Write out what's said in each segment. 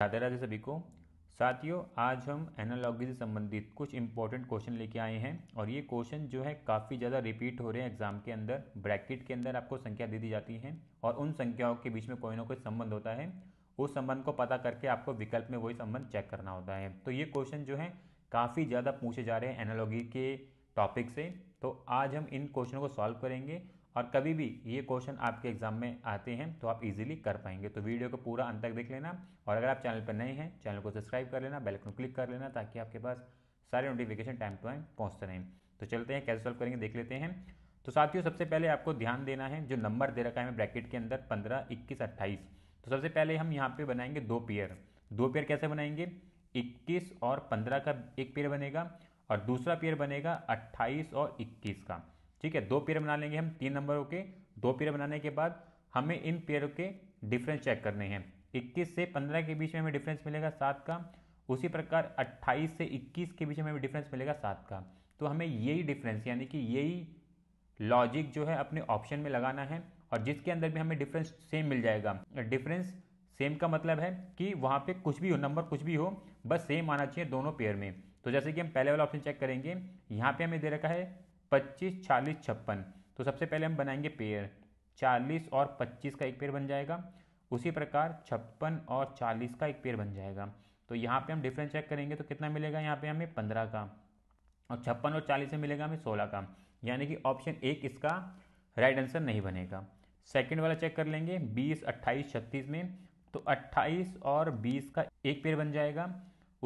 राधे राधे सभी को साथियों आज हम एनालॉगी से संबंधित कुछ इंपॉर्टेंट क्वेश्चन लेके आए हैं और ये क्वेश्चन जो है काफ़ी ज़्यादा रिपीट हो रहे हैं एग्जाम के अंदर ब्रैकेट के अंदर आपको संख्या दे दी जाती है और उन संख्याओं के बीच में कोई ना कोई संबंध होता है उस संबंध को पता करके आपको विकल्प में वही संबंध चेक करना होता है तो ये क्वेश्चन जो है काफ़ी ज़्यादा पूछे जा रहे हैं एनालॉगी के टॉपिक से तो आज हम इन क्वेश्चनों को सॉल्व करेंगे और कभी भी ये क्वेश्चन आपके एग्जाम में आते हैं तो आप इजीली कर पाएंगे तो वीडियो को पूरा अंत तक देख लेना और अगर आप चैनल पर नए हैं चैनल को सब्सक्राइब कर लेना बेल को क्लिक कर लेना ताकि आपके पास सारे नोटिफिकेशन टाइम टू टाइम पहुँचते रहें तो चलते हैं कैसे सॉल्व करेंगे देख लेते हैं तो साथियों सबसे पहले आपको ध्यान देना है जो नंबर दे रखा है ब्रैकेट के अंदर पंद्रह इक्कीस अट्ठाईस तो सबसे पहले हम यहाँ पर बनाएंगे दो पेयर दो पेयर कैसे बनाएंगे 21 और 15 का एक पेयर बनेगा और दूसरा पेयर बनेगा 28 और 21 का ठीक है दो पेयर बना लेंगे हम तीन नंबरों के दो पेयर बनाने के बाद हमें इन पेयरों के डिफरेंस चेक करने हैं 21 से 15 के बीच में हमें डिफरेंस मिलेगा सात का उसी प्रकार 28 से 21 के बीच में हमें डिफरेंस मिलेगा सात का तो हमें यही डिफरेंस यानी कि यही लॉजिक जो है अपने ऑप्शन में लगाना है और जिसके अंदर भी हमें डिफरेंस सेम मिल जाएगा डिफरेंस सेम का मतलब है कि वहाँ पे कुछ भी हो नंबर कुछ भी हो बस सेम आना चाहिए दोनों पेयर में तो जैसे कि हम पहले वाला ऑप्शन चेक करेंगे यहाँ पे हमें दे रखा है पच्चीस चालीस छप्पन तो सबसे पहले हम बनाएंगे पेयर चालीस और पच्चीस का एक पेयर बन जाएगा उसी प्रकार छप्पन और चालीस का एक पेयर बन जाएगा तो यहाँ पे हम डिफरेंस चेक करेंगे तो कितना मिलेगा यहाँ पे हमें पंद्रह का और छप्पन और चालीस में मिलेगा हमें सोलह का यानी कि ऑप्शन एक इसका राइट आंसर नहीं बनेगा सेकंड वाला चेक कर लेंगे बीस अट्ठाईस छत्तीस में तो अट्ठाईस और बीस का एक पेयर बन जाएगा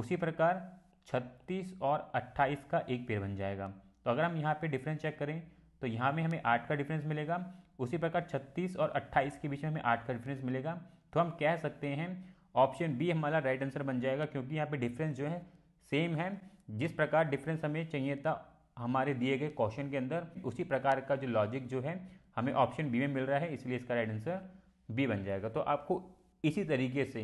उसी प्रकार छत्तीस और अट्ठाईस का एक पेयर बन जाएगा तो अगर हम यहाँ पे डिफरेंस चेक करें तो यहाँ में हमें आठ का डिफरेंस मिलेगा उसी प्रकार छत्तीस और अट्ठाईस के बीच में हमें आठ का डिफरेंस मिलेगा तो हम कह सकते हैं ऑप्शन बी हमारा राइट आंसर बन जाएगा क्योंकि यहाँ पे डिफरेंस जो है सेम है जिस प्रकार डिफरेंस हमें चाहिए था हमारे दिए गए क्वेश्चन के अंदर उसी प्रकार का जो लॉजिक जो है हमें ऑप्शन बी में मिल रहा है इसलिए इसका राइट आंसर बी बन जाएगा तो आपको इसी तरीके से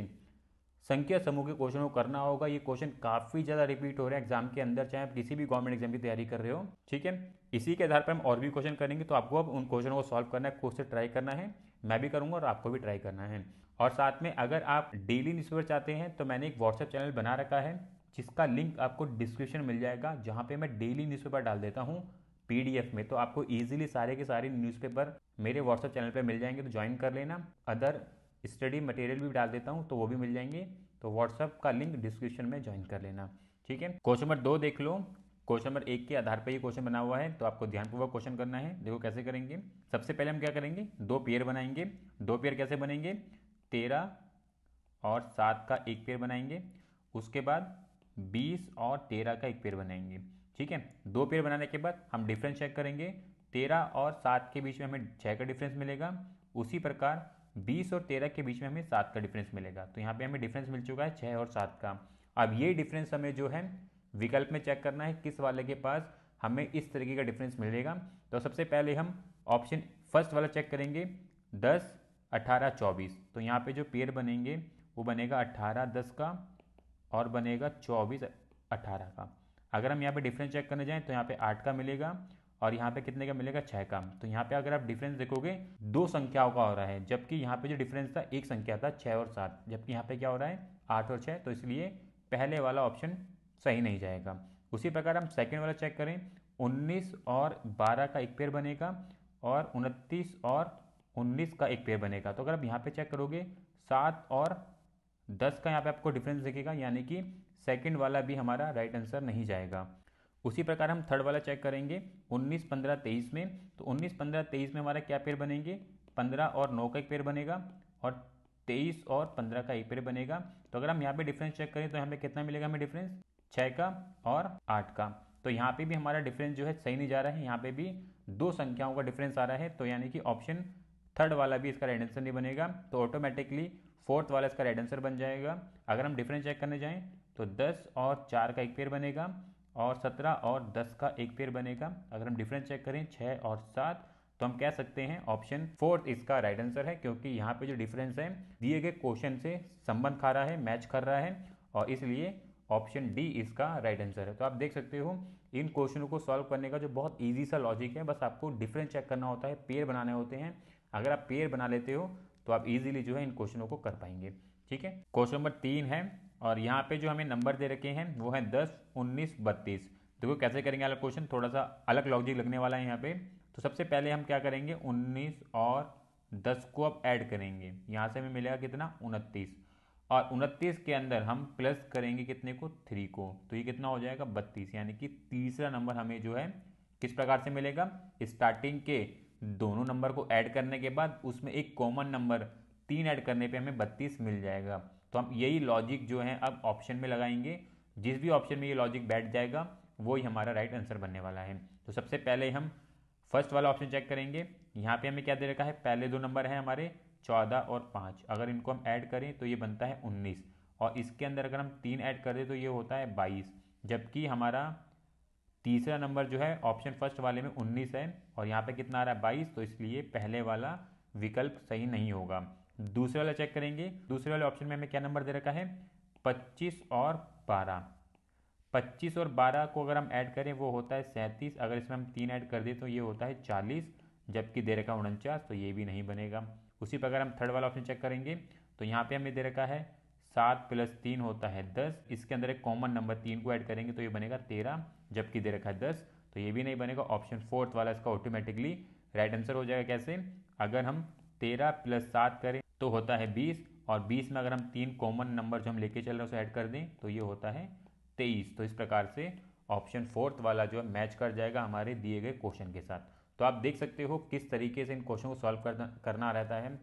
संख्या समूह के क्वेश्चन को करना होगा ये क्वेश्चन काफ़ी ज़्यादा रिपीट हो रहे हैं एग्जाम के अंदर चाहे आप किसी भी गवर्नमेंट एग्जाम की तैयारी कर रहे हो ठीक है इसी के आधार पर हम और भी क्वेश्चन करेंगे तो आपको अब उन क्वेश्चन को सॉल्व करना है खुद से ट्राई करना है मैं भी करूँगा और आपको भी ट्राई करना है और साथ में अगर आप डेली न्यूज़पेपर चाहते हैं तो मैंने एक व्हाट्सएप चैनल बना रखा है जिसका लिंक आपको डिस्क्रिप्शन मिल जाएगा जहाँ पे मैं डेली न्यूज़पेपर डाल देता हूँ पीडीएफ में तो आपको ईजिली सारे के सारे न्यूज़पेपर मेरे व्हाट्सएप चैनल पर मिल जाएंगे तो ज्वाइन कर लेना अदर स्टडी मटेरियल भी डाल देता हूँ तो वो भी मिल जाएंगे तो व्हाट्सअप का लिंक डिस्क्रिप्शन में ज्वाइन कर लेना ठीक है क्वेश्चन नंबर दो देख लो क्वेश्चन नंबर एक के आधार पर ये क्वेश्चन बना हुआ है तो आपको ध्यानपूर्वक क्वेश्चन करना है देखो कैसे करेंगे सबसे पहले हम क्या करेंगे दो पेयर बनाएंगे दो पेयर कैसे बनेंगे तेरह और सात का एक पेयर बनाएंगे उसके बाद बीस और तेरह का एक पेयर बनाएंगे ठीक है दो पेयर बनाने के बाद हम डिफरेंस चेक करेंगे तेरह और सात के बीच में हमें छः का डिफरेंस मिलेगा उसी प्रकार बीस और तेरह के बीच में हमें सात का डिफरेंस मिलेगा तो यहाँ पे हमें डिफरेंस मिल चुका है छः और सात का अब ये डिफरेंस हमें जो है विकल्प में चेक करना है किस वाले के पास हमें इस तरीके का डिफरेंस मिलेगा तो सबसे पहले हम ऑप्शन फर्स्ट वाला चेक करेंगे दस अठारह चौबीस तो यहाँ पे जो पेयर बनेंगे वो बनेगा अट्ठारह दस का और बनेगा चौबीस अट्ठारह का अगर हम यहाँ पे डिफरेंस चेक करने जाएँ तो यहाँ पे आठ का मिलेगा और यहाँ पे कितने का मिलेगा छः का तो यहाँ पे अगर आप डिफरेंस देखोगे दो संख्याओं का हो रहा है जबकि यहाँ पे जो डिफरेंस था एक संख्या था छः और सात जबकि यहाँ पे क्या हो रहा है आठ और छः तो इसलिए पहले वाला ऑप्शन सही नहीं जाएगा उसी प्रकार हम सेकेंड वाला चेक करें उन्नीस और बारह का एक पेयर बनेगा और उनतीस और उन्नीस का एक पेयर बनेगा तो अगर आप यहाँ पर चेक करोगे सात और दस का यहाँ पर आपको डिफरेंस दिखेगा यानी कि सेकेंड वाला भी हमारा राइट आंसर नहीं जाएगा उसी प्रकार हम थर्ड वाला चेक करेंगे उन्नीस पंद्रह तेईस में तो उन्नीस पंद्रह तेईस में हमारा क्या पेयर बनेंगे पंद्रह और नौ का एक पेयर बनेगा और तेईस और पंद्रह का एक पेयर बनेगा तो अगर हम यहाँ पे डिफरेंस चेक करें तो यहाँ पे कितना मिलेगा हमें डिफरेंस छः का और आठ का तो यहाँ पे भी हमारा डिफरेंस जो है सही नहीं जा रहा है यहाँ पे भी दो संख्याओं का डिफरेंस आ रहा है तो यानी कि ऑप्शन थर्ड वाला भी इसका एडेंसर नहीं बनेगा तो ऑटोमेटिकली फोर्थ वाला इसका एडेंसर बन जाएगा अगर हम डिफरेंस चेक करने जाएँ तो दस और चार का एक पेयर बनेगा और सत्रह और दस का एक पेयर बनेगा अगर हम डिफरेंस चेक करें छः और सात तो हम कह सकते हैं ऑप्शन फोर्थ इसका राइट आंसर है क्योंकि यहाँ पे जो डिफरेंस है दिए गए क्वेश्चन से संबंध खा रहा है मैच कर रहा है और इसलिए ऑप्शन डी इसका राइट आंसर है तो आप देख सकते हो इन क्वेश्चनों को सॉल्व करने का जो बहुत ईजी सा लॉजिक है बस आपको डिफरेंस चेक करना होता है पेयर बनाने होते हैं अगर आप पेयर बना लेते हो तो आप इजीली जो है इन क्वेश्चनों को कर पाएंगे ठीक है क्वेश्चन नंबर तीन है और यहाँ पे जो हमें नंबर दे रखे हैं वो है दस उन्नीस बत्तीस देखो तो कैसे करेंगे अलग क्वेश्चन थोड़ा सा अलग लॉजिक लगने वाला है यहाँ पे तो सबसे पहले हम क्या करेंगे उन्नीस और दस को अब ऐड करेंगे यहाँ से हमें मिलेगा कितना उनतीस और उनतीस के अंदर हम प्लस करेंगे कितने को थ्री को तो ये कितना हो जाएगा बत्तीस यानी कि तीसरा नंबर हमें जो है किस प्रकार से मिलेगा स्टार्टिंग के दोनों नंबर को ऐड करने के बाद उसमें एक कॉमन नंबर तीन ऐड करने पे हमें बत्तीस मिल जाएगा तो हम यही लॉजिक जो है अब ऑप्शन में लगाएंगे जिस भी ऑप्शन में ये लॉजिक बैठ जाएगा वो ही हमारा राइट आंसर बनने वाला है तो सबसे पहले हम फर्स्ट वाला ऑप्शन चेक करेंगे यहाँ पे हमें क्या दे रखा है पहले दो नंबर है हमारे चौदह और पाँच अगर इनको हम ऐड करें तो ये बनता है उन्नीस और इसके अंदर अगर हम तीन ऐड कर दें तो ये होता है बाईस जबकि हमारा तीसरा नंबर जो है ऑप्शन फर्स्ट वाले में उन्नीस है और यहाँ पे कितना आ रहा है बाईस तो इसलिए पहले वाला विकल्प सही नहीं होगा दूसरे वाला चेक करेंगे दूसरे वाले ऑप्शन में हमें क्या नंबर दे रखा है पच्चीस और बारह पच्चीस और बारह को अगर हम ऐड करें वो होता है सैंतीस अगर इसमें हम तीन ऐड कर दें तो ये होता है चालीस जबकि दे रखा उनचास तो ये भी नहीं बनेगा उसी पर अगर हम थर्ड वाला ऑप्शन चेक करेंगे तो यहाँ पे हमें दे रखा है सात प्लस तीन होता है दस इसके अंदर एक कॉमन नंबर तीन को ऐड करेंगे तो ये बनेगा तेरह जबकि दे रखा है दस तो ये भी नहीं बनेगा ऑप्शन फोर्थ वाला इसका ऑटोमेटिकली राइट आंसर हो जाएगा कैसे अगर हम तेरह प्लस सात करें तो होता है बीस और बीस में अगर हम तीन कॉमन नंबर जो हम लेके चल रहे हैं उसे ऐड कर दें तो ये होता है तेईस तो इस प्रकार से ऑप्शन फोर्थ वाला जो है मैच कर जाएगा हमारे दिए गए क्वेश्चन के साथ तो आप देख सकते हो किस तरीके से इन क्वेश्चन को सॉल्व करना करना रहता है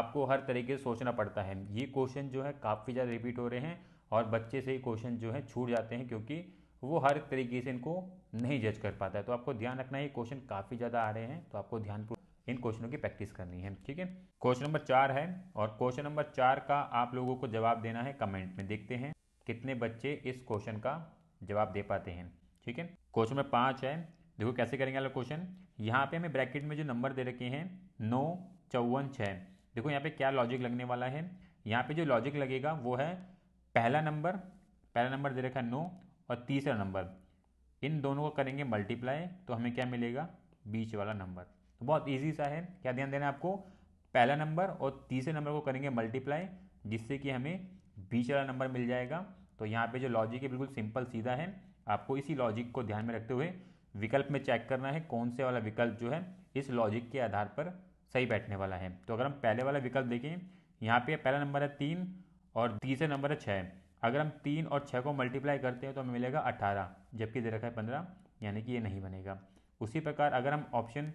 आपको हर तरीके से सोचना पड़ता है ये क्वेश्चन जो है काफ़ी ज़्यादा रिपीट हो रहे हैं और बच्चे से ये क्वेश्चन जो है छूट जाते हैं क्योंकि वो हर तरीके से इनको नहीं जज कर पाता है तो आपको ध्यान रखना है ये क्वेश्चन काफ़ी ज़्यादा आ रहे हैं तो आपको ध्यान इन क्वेश्चनों की प्रैक्टिस करनी है ठीक है क्वेश्चन नंबर चार है और क्वेश्चन नंबर चार का आप लोगों को जवाब देना है कमेंट में देखते हैं कितने बच्चे इस क्वेश्चन का जवाब दे पाते हैं ठीक है क्वेश्चन नंबर पाँच है देखो कैसे करेंगे अगला क्वेश्चन यहाँ पे हमें ब्रैकेट में जो नंबर दे रखे हैं नौ चौवन छः देखो यहाँ पे क्या लॉजिक लगने वाला है यहाँ पे जो लॉजिक लगेगा वो है पहला नंबर पहला नंबर दे रखा है नौ और तीसरा नंबर इन दोनों को करेंगे मल्टीप्लाई तो हमें क्या मिलेगा बीच वाला नंबर तो बहुत ईजी सा है क्या ध्यान देना आपको पहला नंबर और तीसरे नंबर को करेंगे मल्टीप्लाई जिससे कि हमें बीच वाला नंबर मिल जाएगा तो यहाँ पे जो लॉजिक है बिल्कुल सिंपल सीधा है आपको इसी लॉजिक को ध्यान में रखते हुए विकल्प में चेक करना है कौन से वाला विकल्प जो है इस लॉजिक के आधार पर सही बैठने वाला है तो अगर हम पहले वाला विकल्प देखें यहाँ पे पहला नंबर है तीन और तीसरा नंबर है छः अगर हम तीन और छः को मल्टीप्लाई करते हैं तो हमें मिलेगा अट्ठारह जबकि दे रखा है पंद्रह यानी कि ये नहीं बनेगा उसी प्रकार अगर हम ऑप्शन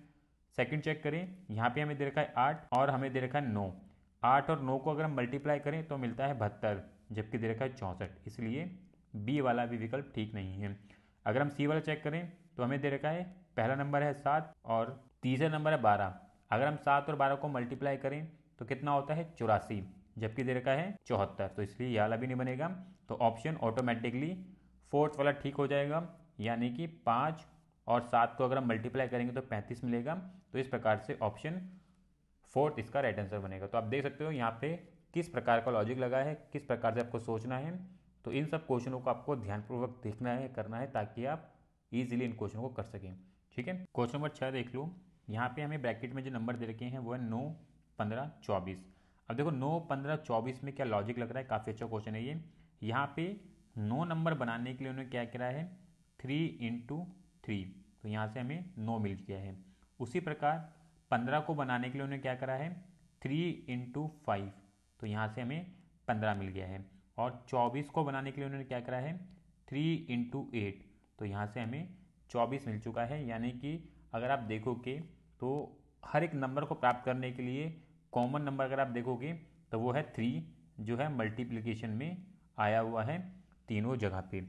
सेकंड चेक करें यहाँ पे हमें दे रखा है आठ और हमें दे रखा है नौ आठ और नौ को अगर हम मल्टीप्लाई करें तो मिलता है बहत्तर जबकि दे रखा है चौंसठ इसलिए बी वाला भी विकल्प ठीक नहीं है अगर हम सी वाला चेक करें तो हमें दे रखा है पहला नंबर है सात और तीसरा नंबर है बारह अगर हम सात और बारह को मल्टीप्लाई करें तो कितना होता है चौरासी जबकि दे रखा है चौहत्तर तो इसलिए यह वाला भी नहीं बनेगा तो ऑप्शन ऑटोमेटिकली फोर्थ वाला ठीक हो जाएगा यानी कि पाँच और सात को अगर हम मल्टीप्लाई करेंगे तो पैंतीस मिलेगा तो इस प्रकार से ऑप्शन फोर्थ इसका राइट आंसर बनेगा तो आप देख सकते हो यहाँ पे किस प्रकार का लॉजिक लगा है किस प्रकार से आपको सोचना है तो इन सब क्वेश्चनों को आपको ध्यानपूर्वक देखना है करना है ताकि आप ईजिली इन क्वेश्चनों को कर सकें ठीक है क्वेश्चन नंबर छः देख लो यहाँ पे हमें ब्रैकेट में जो नंबर दे रखे हैं वो है नौ पंद्रह चौबीस अब देखो नौ पंद्रह चौबीस में क्या लॉजिक लग रहा है काफ़ी अच्छा क्वेश्चन है ये यहाँ पे नौ नंबर बनाने के लिए उन्होंने क्या करा है थ्री इंटू थ्री तो यहाँ से हमें नौ मिल गया है उसी प्रकार पंद्रह को बनाने के लिए उन्हें क्या करा है थ्री इंटू फाइव तो यहाँ से हमें पंद्रह मिल गया है और चौबीस को बनाने के लिए उन्होंने क्या करा है थ्री इंटू एट तो यहाँ से हमें चौबीस मिल चुका है यानी कि अगर आप देखोगे तो हर एक नंबर को प्राप्त करने के लिए कॉमन नंबर अगर आप देखोगे तो वो है थ्री जो है मल्टीप्लिकेशन में आया हुआ है तीनों जगह पे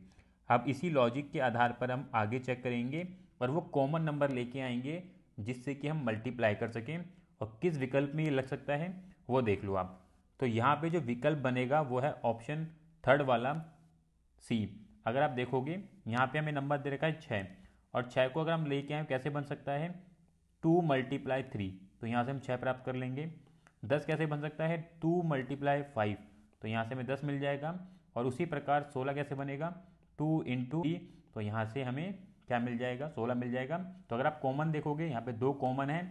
अब इसी लॉजिक के आधार पर हम आगे चेक करेंगे और वो कॉमन नंबर लेके आएंगे जिससे कि हम मल्टीप्लाई कर सकें और किस विकल्प में ये लग सकता है वो देख लो आप तो यहाँ पे जो विकल्प बनेगा वो है ऑप्शन थर्ड वाला सी अगर आप देखोगे यहाँ पे हमें नंबर दे रखा है छः और छः को अगर हम लेके आए कैसे बन सकता है टू मल्टीप्लाई थ्री तो यहाँ से हम छः प्राप्त कर लेंगे दस कैसे बन सकता है टू मल्टीप्लाई फाइव तो यहाँ से हमें दस मिल जाएगा और उसी प्रकार सोलह कैसे बनेगा टू इंटू तो यहाँ से हमें क्या मिल जाएगा सोलह मिल जाएगा तो अगर आप कॉमन देखोगे यहाँ पे दो कॉमन है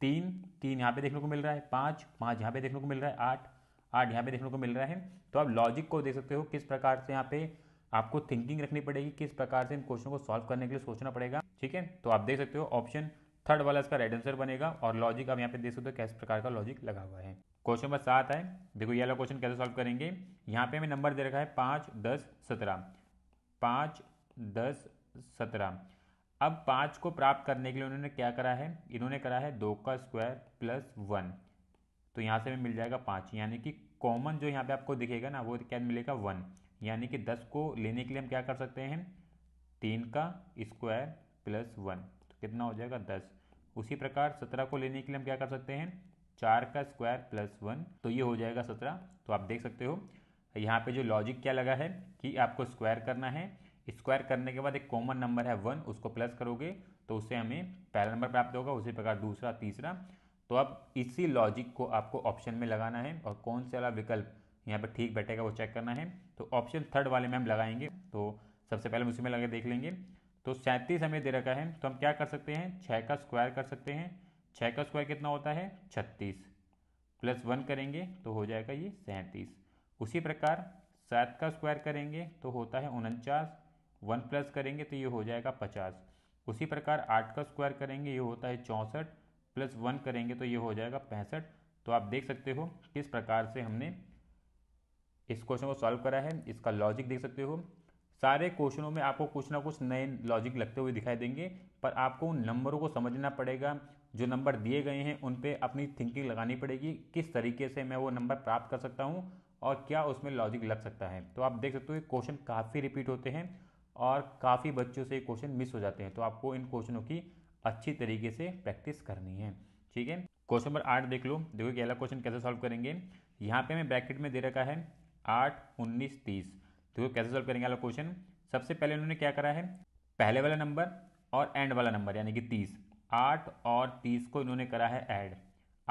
तीन तीन यहाँ पे देखने को मिल रहा है पाँच पाँच यहाँ पे देखने को मिल रहा है आठ आठ यहाँ पे देखने को मिल रहा है तो आप लॉजिक को देख सकते हो किस प्रकार से यहाँ पे आपको थिंकिंग रखनी पड़ेगी किस प्रकार से इन क्वेश्चन को सॉल्व करने के लिए सोचना पड़ेगा ठीक है तो आप देख सकते हो ऑप्शन थर्ड वाला इसका राइट आंसर बनेगा और लॉजिक आप यहाँ पे देख सकते हो किस प्रकार का लॉजिक लगा हुआ है क्वेश्चन नंबर सात है देखो ये वाला क्वेश्चन कैसे सॉल्व करेंगे यहाँ पे हमें नंबर दे रखा है पाँच दस सत्रह पाँच दस सत्रह अब पाँच को प्राप्त करने के लिए उन्होंने क्या करा है इन्होंने करा है दो का स्क्वायर प्लस वन तो यहाँ से हमें मिल जाएगा पाँच यानी कि कॉमन जो यहाँ पे आपको दिखेगा ना वो क्या मिलेगा वन यानी कि दस को लेने के लिए हम क्या कर सकते हैं तीन का स्क्वायर प्लस वन तो कितना हो जाएगा दस उसी प्रकार सत्रह को लेने के लिए हम क्या कर सकते हैं चार का स्क्वायर प्लस वन तो ये हो जाएगा सत्रह तो आप देख सकते हो यहाँ पे जो लॉजिक क्या लगा है कि आपको स्क्वायर करना है स्क्वायर करने के बाद एक कॉमन नंबर है वन उसको प्लस करोगे तो उससे हमें पहला नंबर प्राप्त होगा उसी प्रकार दूसरा तीसरा तो अब इसी लॉजिक को आपको ऑप्शन में लगाना है और कौन सा वाला विकल्प यहाँ पर ठीक बैठेगा वो चेक करना है तो ऑप्शन थर्ड वाले में हम लगाएंगे तो सबसे पहले हम उसी में लगा देख लेंगे तो सैंतीस हमें दे रखा है तो हम क्या कर सकते हैं छः का स्क्वायर कर सकते हैं छः का स्क्वायर कितना होता है छत्तीस प्लस वन करेंगे तो हो जाएगा ये सैंतीस उसी प्रकार सात का स्क्वायर करेंगे तो होता है उनचास वन प्लस करेंगे तो ये हो जाएगा पचास उसी प्रकार आठ का स्क्वायर करेंगे ये होता है चौंसठ प्लस वन करेंगे तो ये हो जाएगा पैंसठ तो आप देख सकते हो किस प्रकार से हमने इस क्वेश्चन को सॉल्व करा है इसका लॉजिक देख सकते हो सारे क्वेश्चनों में आपको कुछ ना कुछ नए लॉजिक लगते हुए दिखाई देंगे पर आपको उन नंबरों को समझना पड़ेगा जो नंबर दिए गए हैं उन पर अपनी थिंकिंग लगानी पड़ेगी किस तरीके से मैं वो नंबर प्राप्त कर सकता हूँ और क्या उसमें लॉजिक लग सकता है तो आप देख सकते हो क्वेश्चन काफ़ी रिपीट होते हैं और काफ़ी बच्चों से क्वेश्चन मिस हो जाते हैं तो आपको इन क्वेश्चनों की अच्छी तरीके से प्रैक्टिस करनी है ठीक है क्वेश्चन नंबर आठ देख लो देखो अगला क्वेश्चन कैसे सॉल्व करेंगे यहाँ पे मैं ब्रैकेट में दे रखा है आठ उन्नीस तीस देखो कैसे सॉल्व करेंगे अगला क्वेश्चन सबसे पहले उन्होंने क्या करा है पहले वाला नंबर और एंड वाला नंबर यानी कि तीस आठ और तीस को इन्होंने करा है ऐड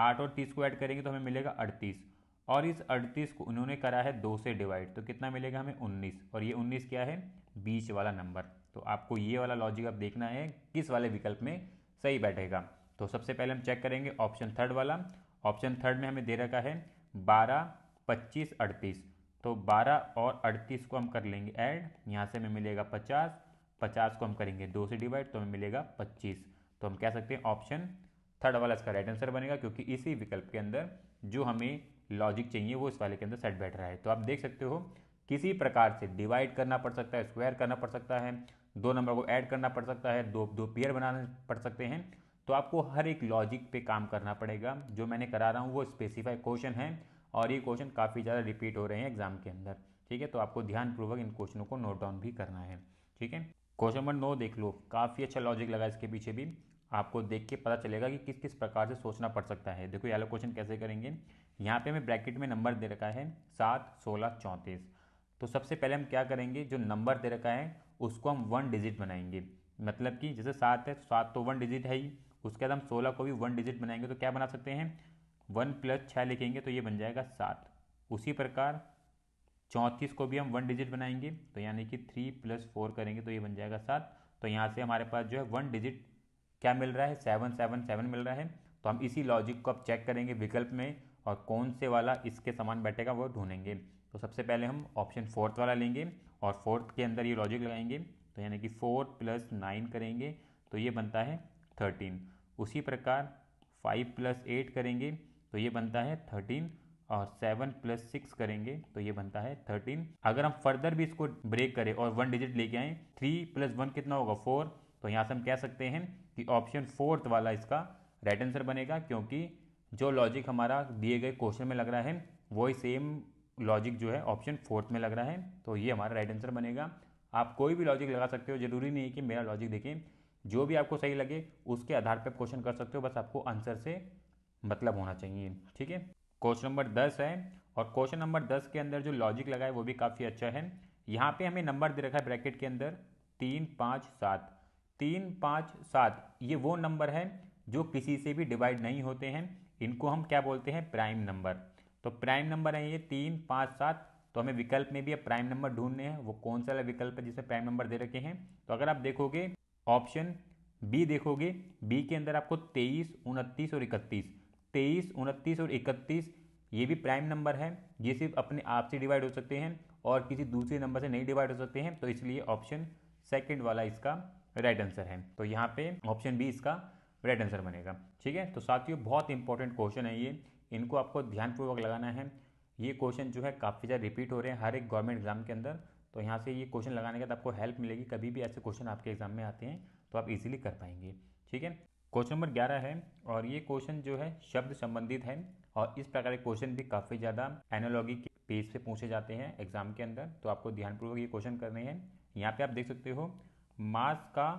आठ और तीस को ऐड करेंगे तो हमें मिलेगा अड़तीस और इस 38 को उन्होंने करा है दो से डिवाइड तो कितना मिलेगा हमें 19 और ये 19 क्या है बीच वाला नंबर तो आपको ये वाला लॉजिक अब देखना है किस वाले विकल्प में सही बैठेगा तो सबसे पहले हम चेक करेंगे ऑप्शन थर्ड वाला ऑप्शन थर्ड में हमें दे रखा है बारह पच्चीस अड़तीस तो 12 और 38 को हम कर लेंगे ऐड यहाँ से हमें मिलेगा पचास पचास को हम करेंगे दो से डिवाइड तो हमें मिलेगा पच्चीस तो हम कह सकते हैं ऑप्शन थर्ड वाला इसका राइट आंसर बनेगा क्योंकि इसी विकल्प के अंदर जो हमें लॉजिक चाहिए वो इस वाले के अंदर सेट बैठ रहा है तो आप देख सकते हो किसी प्रकार से डिवाइड करना पड़ सकता है स्क्वायर करना पड़ सकता है दो नंबर को ऐड करना पड़ सकता है दो दो पेयर बनाना पड़ सकते हैं तो आपको हर एक लॉजिक पे काम करना पड़ेगा जो मैंने करा रहा हूँ वो स्पेसिफाई क्वेश्चन है और ये क्वेश्चन काफ़ी ज़्यादा रिपीट हो रहे हैं एग्जाम के अंदर ठीक है तो आपको ध्यानपूर्वक इन क्वेश्चनों को नोट डाउन भी करना है ठीक है क्वेश्चन नंबर नौ देख लो काफ़ी अच्छा लॉजिक लगा इसके पीछे भी आपको देख के पता चलेगा कि किस किस प्रकार से सोचना पड़ सकता है देखो ये वाला क्वेश्चन कैसे करेंगे यहाँ पे हमें ब्रैकेट में नंबर दे रखा है सात सोलह चौंतीस तो सबसे पहले हम क्या करेंगे जो नंबर दे रखा है उसको हम वन डिजिट बनाएंगे मतलब कि जैसे सात है सात तो वन डिजिट है ही उसके बाद हम सोलह को भी वन डिजिट बनाएंगे तो क्या बना सकते हैं वन प्लस छः लिखेंगे तो ये बन जाएगा सात उसी प्रकार चौंतीस को भी हम वन डिजिट बनाएंगे तो यानी कि थ्री प्लस फोर करेंगे तो ये बन जाएगा सात तो यहाँ से हमारे पास जो है वन डिजिट क्या मिल रहा है सेवन सेवन सेवन मिल रहा है तो हम इसी लॉजिक को अब चेक करेंगे विकल्प में और कौन से वाला इसके समान बैठेगा वो ढूंढेंगे तो सबसे पहले हम ऑप्शन फोर्थ वाला लेंगे और फोर्थ के अंदर ये लॉजिक लगाएंगे तो यानी कि फोर प्लस नाइन करेंगे तो ये बनता है थर्टीन उसी प्रकार फाइव प्लस एट करेंगे तो ये बनता है थर्टीन और सेवन प्लस सिक्स करेंगे तो ये बनता है थर्टीन अगर हम फर्दर भी इसको ब्रेक करें और वन डिजिट लेके आए थ्री प्लस वन कितना होगा फोर तो यहाँ से हम कह सकते हैं कि ऑप्शन फोर्थ वाला इसका राइट आंसर बनेगा क्योंकि जो लॉजिक हमारा दिए गए क्वेश्चन में लग रहा है वही सेम लॉजिक जो है ऑप्शन फोर्थ में लग रहा है तो ये हमारा राइट आंसर बनेगा आप कोई भी लॉजिक लगा सकते हो ज़रूरी नहीं है कि मेरा लॉजिक देखें जो भी आपको सही लगे उसके आधार पर क्वेश्चन कर सकते हो बस आपको आंसर से मतलब होना चाहिए ठीक है क्वेश्चन नंबर दस है और क्वेश्चन नंबर दस के अंदर जो लॉजिक लगा है वो भी काफ़ी अच्छा है यहाँ पे हमें नंबर दे रखा है ब्रैकेट के अंदर तीन पाँच सात तीन पाँच सात ये वो नंबर है जो किसी से भी डिवाइड नहीं होते हैं इनको हम क्या बोलते हैं प्राइम नंबर तो प्राइम नंबर है ये तीन पाँच सात तो हमें विकल्प में भी अब प्राइम नंबर ढूंढने हैं वो कौन सा विकल्प है जिसमें प्राइम नंबर दे रखे हैं तो अगर आप देखोगे ऑप्शन बी देखोगे बी के अंदर आपको तेईस उनतीस और इकतीस तेईस उनतीस और इकतीस ये भी प्राइम नंबर है ये सिर्फ अपने आप से डिवाइड हो सकते हैं और किसी दूसरे नंबर से नहीं डिवाइड हो सकते हैं तो इसलिए ऑप्शन सेकेंड वाला इसका राइट right आंसर है तो यहाँ पे ऑप्शन बी इसका राइट आंसर बनेगा ठीक है तो साथियों बहुत इंपॉर्टेंट क्वेश्चन है ये इनको आपको ध्यानपूर्वक लगाना है ये क्वेश्चन जो है काफ़ी ज़्यादा रिपीट हो रहे हैं हर एक गवर्नमेंट एग्जाम के अंदर तो यहाँ से ये क्वेश्चन लगाने के बाद आपको हेल्प मिलेगी कभी भी ऐसे क्वेश्चन आपके एग्जाम में आते हैं तो आप इजीली कर पाएंगे ठीक है क्वेश्चन नंबर ग्यारह है और ये क्वेश्चन जो है शब्द संबंधित है और इस प्रकार के क्वेश्चन भी काफ़ी ज़्यादा एनोलॉगी के पेज से पूछे जाते हैं एग्जाम के अंदर तो आपको ध्यानपूर्वक ये क्वेश्चन करने हैं यहाँ पर आप देख सकते हो मांस का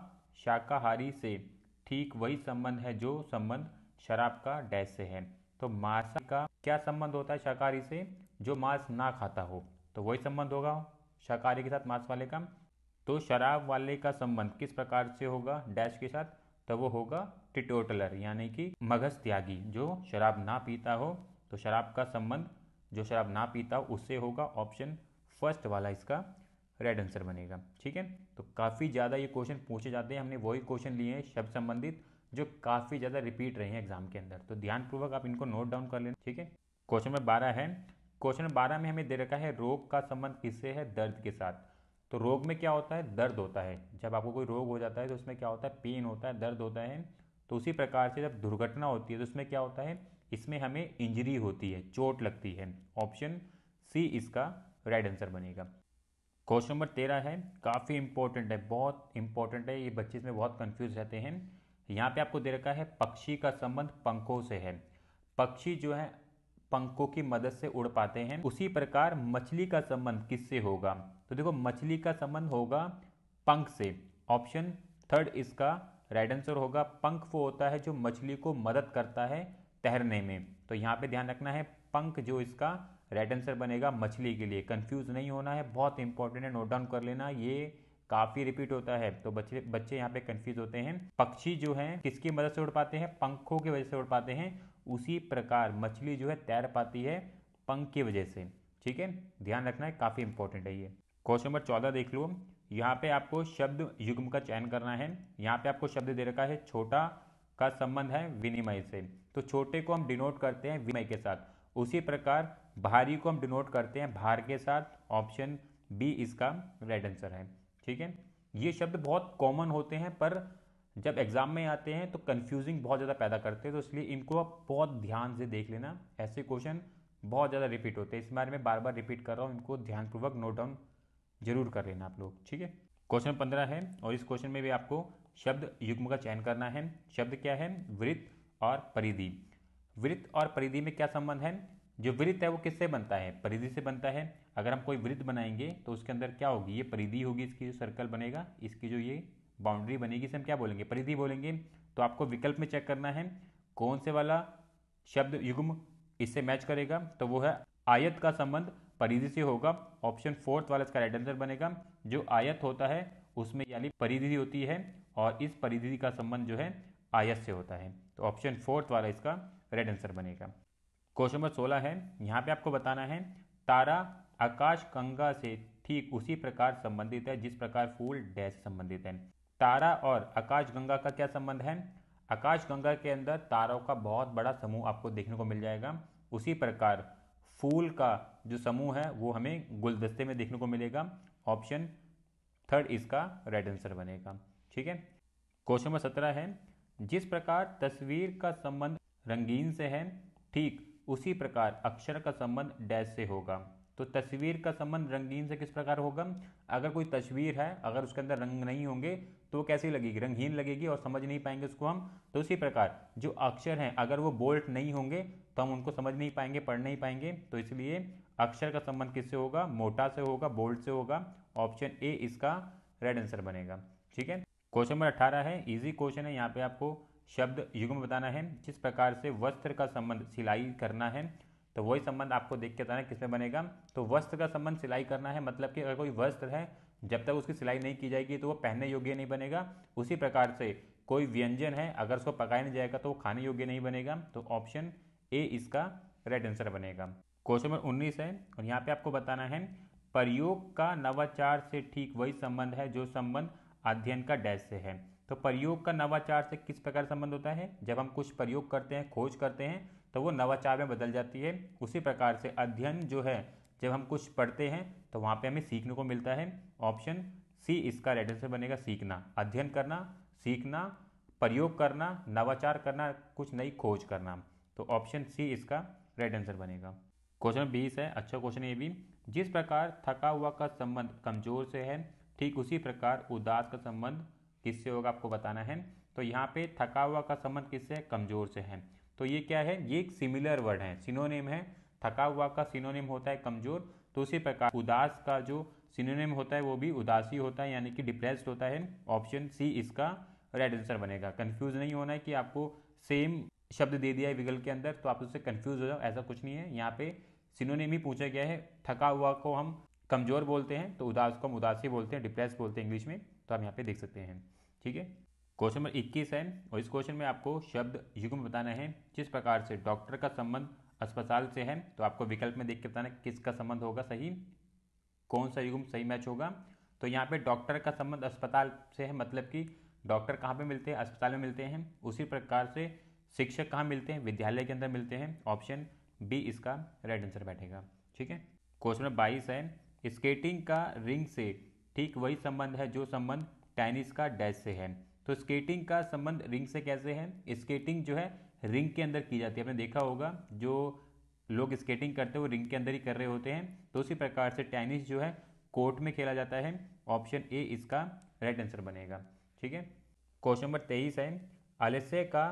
शाकाहारी से ठीक वही संबंध है जो संबंध शराब का डैश से है तो मांस का क्या संबंध होता है शाकाहारी से जो मांस ना खाता हो तो वही संबंध होगा शाकाहारी के साथ मांस वाले का तो शराब वाले का संबंध किस प्रकार से होगा डैश के साथ तो वो होगा टिटोटलर यानी कि मगज त्यागी जो शराब ना पीता हो तो शराब का संबंध जो शराब ना पीता हो उससे होगा ऑप्शन फर्स्ट वाला इसका राइट आंसर बनेगा ठीक है तो काफ़ी ज़्यादा ये क्वेश्चन पूछे जाते हैं हमने वही क्वेश्चन लिए हैं शब्द संबंधित जो काफ़ी ज़्यादा रिपीट रहे हैं एग्जाम के अंदर तो ध्यानपूर्वक आप इनको नोट डाउन कर लेना ठीक है क्वेश्चन नंबर बारह है क्वेश्चन नंबर बारह में हमें दे रखा है रोग का संबंध किससे है दर्द के साथ तो रोग में क्या होता है दर्द होता है जब आपको कोई रोग हो जाता है तो उसमें क्या होता है पेन होता है दर्द होता है तो उसी प्रकार से जब दुर्घटना होती है तो उसमें क्या होता है इसमें हमें इंजरी होती है चोट लगती है ऑप्शन सी इसका राइट आंसर बनेगा क्वेश्चन नंबर तेरह है काफ़ी इंपॉर्टेंट है बहुत इंपॉर्टेंट है ये बच्चे इसमें बहुत कंफ्यूज रहते हैं यहाँ पे आपको दे रखा है पक्षी का संबंध पंखों से है पक्षी जो है पंखों की मदद से उड़ पाते हैं उसी प्रकार मछली का संबंध किससे होगा तो देखो मछली का संबंध होगा पंख से ऑप्शन थर्ड इसका राइट आंसर होगा पंख वो होता है जो मछली को मदद करता है तैरने में तो यहाँ पे ध्यान रखना है पंख जो इसका राइट आंसर बनेगा मछली के लिए कंफ्यूज नहीं होना है बहुत इंपॉर्टेंट है नोट डाउन कर लेना ये काफ़ी रिपीट होता है तो बच्चे बच्चे यहाँ पे कंफ्यूज होते हैं पक्षी जो है किसकी मदद से उड़ पाते हैं पंखों की वजह से उड़ पाते हैं उसी प्रकार मछली जो है तैर पाती है पंख की वजह से ठीक है ध्यान रखना है काफ़ी इंपॉर्टेंट है ये क्वेश्चन नंबर चौदह देख लो यहाँ पे आपको शब्द युग्म का चयन करना है यहाँ पे आपको शब्द दे रखा है छोटा का संबंध है विनिमय से तो छोटे को हम डिनोट करते हैं विनिमय के साथ उसी प्रकार भारी को हम डिनोट करते हैं भार के साथ ऑप्शन बी इसका राइट आंसर है ठीक है ये शब्द बहुत कॉमन होते हैं पर जब एग्ज़ाम में आते हैं तो कन्फ्यूजिंग बहुत ज़्यादा पैदा करते हैं तो इसलिए इनको आप बहुत ध्यान से देख लेना ऐसे क्वेश्चन बहुत ज़्यादा रिपीट होते हैं इस बारे में बार बार रिपीट कर रहा हूँ इनको ध्यानपूर्वक नोट डाउन जरूर कर लेना आप लोग ठीक है क्वेश्चन पंद्रह है और इस क्वेश्चन में भी आपको शब्द युग्म का चयन करना है शब्द क्या है वृत्त और परिधि वृत्त और परिधि में क्या संबंध है जो वृत्त है वो किससे बनता है परिधि से बनता है अगर हम कोई वृत्त बनाएंगे तो उसके अंदर क्या होगी ये परिधि होगी इसकी जो सर्कल बनेगा इसकी जो ये बाउंड्री बनेगी इसे हम क्या बोलेंगे परिधि बोलेंगे तो आपको विकल्प में चेक करना है कौन से वाला शब्द युग्म इससे मैच करेगा तो वो है आयत का संबंध परिधि से होगा ऑप्शन फोर्थ वाला इसका राइट आंसर बनेगा जो आयत होता है उसमें यानी परिधि होती है और इस परिधि का संबंध जो है आयस से होता है तो ऑप्शन फोर्थ वाला इसका रेड आंसर बनेगा क्वेश्चन नंबर सोलह है यहाँ पे आपको बताना है तारा आकाश गंगा से ठीक उसी प्रकार संबंधित है जिस प्रकार फूल डैश संबंधित है तारा और आकाश गंगा का क्या संबंध है आकाश गंगा के अंदर तारों का बहुत बड़ा समूह आपको देखने को मिल जाएगा उसी प्रकार फूल का जो समूह है वो हमें गुलदस्ते में देखने को मिलेगा ऑप्शन थर्ड इसका राइट आंसर बनेगा ठीक है क्वेश्चन नंबर सत्रह है जिस प्रकार तस्वीर का संबंध रंगीन से है ठीक उसी प्रकार अक्षर का संबंध डैश से होगा तो तस्वीर का संबंध रंगीन से किस प्रकार होगा अगर कोई तस्वीर है अगर उसके अंदर रंग नहीं होंगे तो वो कैसी लगेगी रंगहीन लगेगी और समझ नहीं पाएंगे उसको हम तो उसी प्रकार जो अक्षर हैं अगर वो बोल्ट नहीं होंगे तो हम उनको समझ नहीं पाएंगे पढ़ नहीं पाएंगे तो इसलिए अक्षर का संबंध किससे होगा मोटा से होगा बोल्ट से होगा ऑप्शन ए इसका राइट आंसर बनेगा ठीक है क्वेश्चन नंबर अठारह है इजी क्वेश्चन है यहाँ पे आपको शब्द युग्म बताना है जिस प्रकार से वस्त्र का संबंध सिलाई करना है तो वही संबंध आपको देख के बताना है किसमें बनेगा तो वस्त्र का संबंध सिलाई करना है मतलब कि अगर कोई वस्त्र है जब तक उसकी सिलाई नहीं की जाएगी तो वो पहनने योग्य नहीं बनेगा उसी प्रकार से कोई व्यंजन है अगर उसको पकाया नहीं जाएगा तो वो खाने योग्य नहीं बनेगा तो ऑप्शन ए इसका राइट आंसर बनेगा क्वेश्चन नंबर उन्नीस है और यहाँ पे आपको बताना है प्रयोग का नवाचार से ठीक वही संबंध है जो संबंध अध्ययन का डैश से है तो प्रयोग का नवाचार से किस प्रकार संबंध होता है जब हम कुछ प्रयोग करते हैं खोज करते हैं तो वो नवाचार में बदल जाती है उसी प्रकार से अध्ययन जो है जब हम कुछ पढ़ते हैं तो वहाँ पे हमें सीखने को मिलता है ऑप्शन सी इसका राइट आंसर बनेगा सीखना अध्ययन करना सीखना प्रयोग करना नवाचार करना कुछ नई खोज करना तो ऑप्शन सी इसका राइट आंसर बनेगा क्वेश्चन बीस है अच्छा क्वेश्चन ये भी जिस प्रकार थका हुआ का संबंध कमजोर से है ठीक उसी प्रकार उदास का संबंध किससे होगा आपको बताना है तो यहाँ पे थका हुआ का संबंध किससे कमज़ोर से है तो ये क्या है ये एक सिमिलर वर्ड है सिनोनेम है थका हुआ का सिनोनेम होता है कमज़ोर तो उसी प्रकार उदास का जो सिनोनेम होता है वो भी उदासी होता है यानी कि डिप्रेस्ड होता है ऑप्शन सी इसका राइट आंसर बनेगा कन्फ्यूज़ नहीं होना है कि आपको सेम शब्द दे दिया है विगल के अंदर तो आप उससे कन्फ्यूज़ हो जाओ ऐसा कुछ नहीं है यहाँ पे सिनोनेम ही पूछा गया है थका हुआ को हम कमज़ोर बोलते हैं तो उदास को हम उदासी बोलते हैं डिप्रेस बोलते हैं इंग्लिश में तो आप यहाँ पे देख सकते हैं ठीक है क्वेश्चन नंबर 21 है और इस क्वेश्चन में आपको शब्द युग्म बताना है जिस प्रकार से डॉक्टर का संबंध अस्पताल से है तो आपको विकल्प में देख के बताना किसका संबंध होगा सही कौन सा युग्म सही मैच होगा तो यहाँ पे डॉक्टर का संबंध अस्पताल से है मतलब कि डॉक्टर कहाँ पे मिलते हैं अस्पताल में मिलते हैं उसी प्रकार से शिक्षक कहाँ मिलते हैं विद्यालय के अंदर मिलते हैं ऑप्शन बी इसका राइट आंसर बैठेगा ठीक है क्वेश्चन नंबर बाईस है स्केटिंग का रिंग से ठीक वही संबंध है जो संबंध टेनिस का डैश से है तो स्केटिंग का संबंध रिंग से कैसे है स्केटिंग जो है रिंग के अंदर की जाती है आपने देखा होगा जो लोग स्केटिंग करते हैं वो रिंग के अंदर ही कर रहे होते हैं तो उसी प्रकार से टेनिस जो है कोर्ट में खेला जाता है ऑप्शन ए इसका राइट आंसर बनेगा ठीक है क्वेश्चन नंबर तेईस है आलस्य का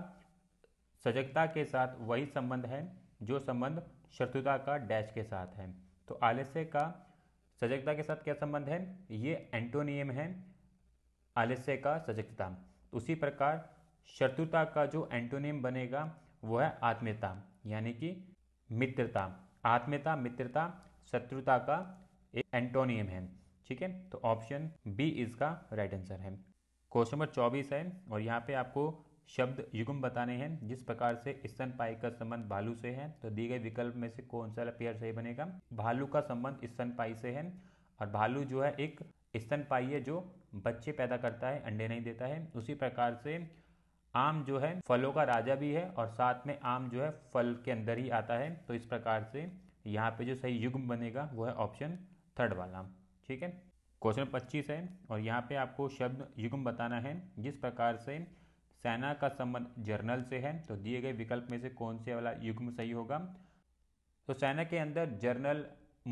सजगता के साथ वही संबंध है जो संबंध शत्रुता का डैश के साथ है तो आलस्य का सजगता के साथ क्या संबंध है ये एंटोनियम है आलस्य का सजगता उसी प्रकार शत्रुता का जो एंटोनियम बनेगा वो है आत्मीयता यानी कि मित्रता आत्मीयता मित्रता शत्रुता का एक एंटोनियम है ठीक है तो ऑप्शन बी इसका राइट आंसर है क्वेश्चन नंबर चौबीस है और यहाँ पे आपको शब्द युगम बताने हैं जिस प्रकार से स्तन पाई का संबंध भालू से है तो दिए गए विकल्प में से कौन सा पेयर सही बनेगा भालू का संबंध स्तन पाई से है और भालू जो है एक स्तन पाई है जो बच्चे पैदा करता है अंडे नहीं देता है उसी प्रकार से आम जो है फलों का राजा भी है और साथ में आम जो है फल के अंदर ही आता है तो इस प्रकार से यहाँ पे जो सही युग्म बनेगा वो है ऑप्शन थर्ड वाला ठीक है क्वेश्चन 25 है और यहाँ पे आपको शब्द युग्म बताना है जिस प्रकार से सेना का संबंध जर्नल से है तो दिए गए विकल्प में से कौन से वाला युग्म सही होगा तो सेना के अंदर जर्नल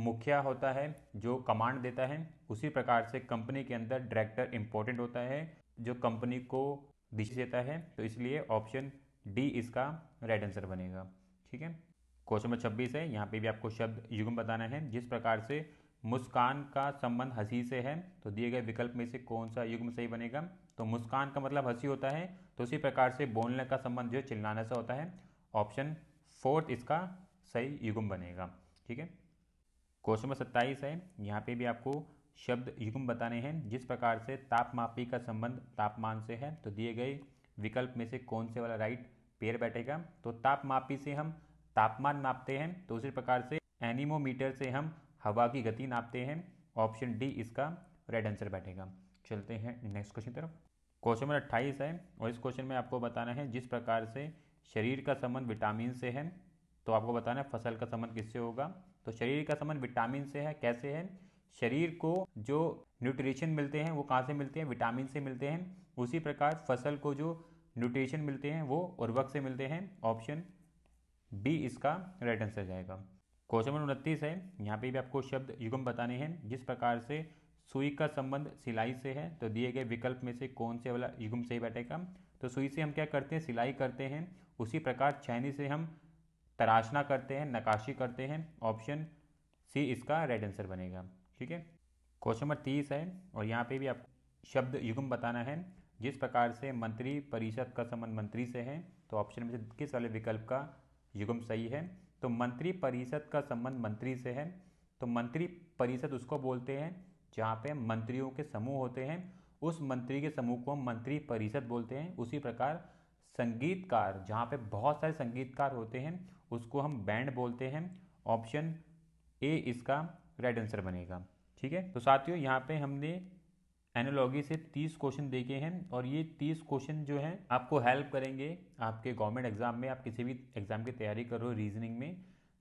मुखिया होता है जो कमांड देता है उसी प्रकार से कंपनी के अंदर डायरेक्टर इम्पोर्टेंट होता है जो कंपनी को दिशा देता है तो इसलिए ऑप्शन डी इसका राइट आंसर बनेगा ठीक है क्वेश्चन नंबर छब्बीस है यहाँ पे भी आपको शब्द युग्म बताना है जिस प्रकार से मुस्कान का संबंध हंसी से है तो दिए गए विकल्प में से कौन सा युग्म सही बनेगा तो मुस्कान का मतलब हंसी होता है तो उसी प्रकार से बोलने का संबंध जो चिल्लाने से होता है ऑप्शन फोर्थ इसका सही युगम बनेगा ठीक है क्वेश्चन नंबर सत्ताईस है यहाँ पे भी आपको शब्द युगम बताने हैं जिस प्रकार से तापमापी का संबंध तापमान से है तो दिए गए विकल्प में से कौन से वाला राइट पेयर बैठेगा तो तापमापी से हम तापमान नापते हैं तो उसी प्रकार से एनिमोमीटर से हम हवा की गति नापते हैं ऑप्शन डी इसका राइट आंसर बैठेगा चलते हैं नेक्स्ट क्वेश्चन तरफ क्वेश्चन नंबर अट्ठाईस है और इस क्वेश्चन में आपको बताना है जिस प्रकार से शरीर का संबंध विटामिन से है तो आपको बताना है फसल का संबंध किससे होगा तो शरीर का संबंध विटामिन से है कैसे है शरीर को जो न्यूट्रिशन मिलते हैं वो कहाँ से मिलते हैं विटामिन से मिलते हैं उसी प्रकार फसल को जो न्यूट्रिशन मिलते हैं वो उर्वक से मिलते हैं ऑप्शन बी इसका राइट आंसर जाएगा क्वेश्चन नंबर उनतीस है यहाँ पे भी आपको शब्द युगम बताने हैं जिस प्रकार से सुई का संबंध सिलाई से है तो दिए गए विकल्प में से कौन से वाला युग्म सही बैठेगा तो सुई से हम क्या करते हैं सिलाई करते हैं उसी प्रकार छैनी से हम तराशना करते हैं नकाशी करते हैं ऑप्शन सी इसका राइट आंसर बनेगा ठीक है क्वेश्चन नंबर तीस है और यहाँ पे भी आप शब्द युग्म बताना है जिस प्रकार से मंत्री परिषद का संबंध मंत्री से है तो ऑप्शन में से किस वाले विकल्प का युग्म सही है तो मंत्री परिषद का संबंध मंत्री से है तो मंत्री परिषद उसको बोलते हैं जहाँ पे मंत्रियों के समूह होते हैं उस मंत्री के समूह को हम मंत्री परिषद बोलते हैं उसी प्रकार संगीतकार जहाँ पे बहुत सारे संगीतकार होते हैं उसको हम बैंड बोलते हैं ऑप्शन ए इसका राइट आंसर बनेगा ठीक है तो साथियों यहाँ पे हमने एनोलॉजी से तीस क्वेश्चन देखे हैं और ये तीस क्वेश्चन जो हैं आपको हेल्प करेंगे आपके गवर्नमेंट एग्ज़ाम में आप किसी भी एग्ज़ाम की तैयारी कर रहे हो रीजनिंग में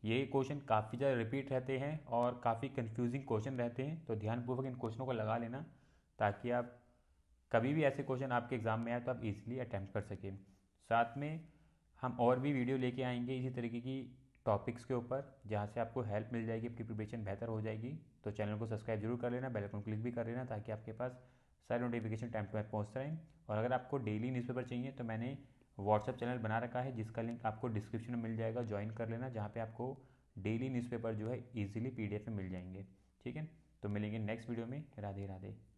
ये क्वेश्चन काफ़ी ज़्यादा रिपीट रहते हैं और काफ़ी कन्फ्यूजिंग क्वेश्चन रहते हैं तो ध्यानपूर्वक इन क्वेश्चनों को लगा लेना ताकि आप कभी भी ऐसे क्वेश्चन आपके एग्ज़ाम में आए तो आप इजीली अटैम्प्ट कर सकें साथ में हम और भी वीडियो लेके आएंगे इसी तरीके की टॉपिक्स के ऊपर जहाँ से आपको हेल्प मिल जाएगी आपकी प्रिपरेशन बेहतर हो जाएगी तो चैनल को सब्सक्राइब जरूर कर लेना बेल आइकन क्लिक भी कर लेना ताकि आपके पास सारे नोटिफिकेशन टाइम टू टाइम पहुँच रहें और अगर आपको डेली न्यूज़पेपर चाहिए तो मैंने व्हाट्सएप चैनल बना रखा है जिसका लिंक आपको डिस्क्रिप्शन में मिल जाएगा ज्वाइन कर लेना जहाँ पे आपको डेली न्यूज़पेपर जो है ईजिली पीडीएफ में मिल जाएंगे ठीक है तो मिलेंगे नेक्स्ट वीडियो में राधे राधे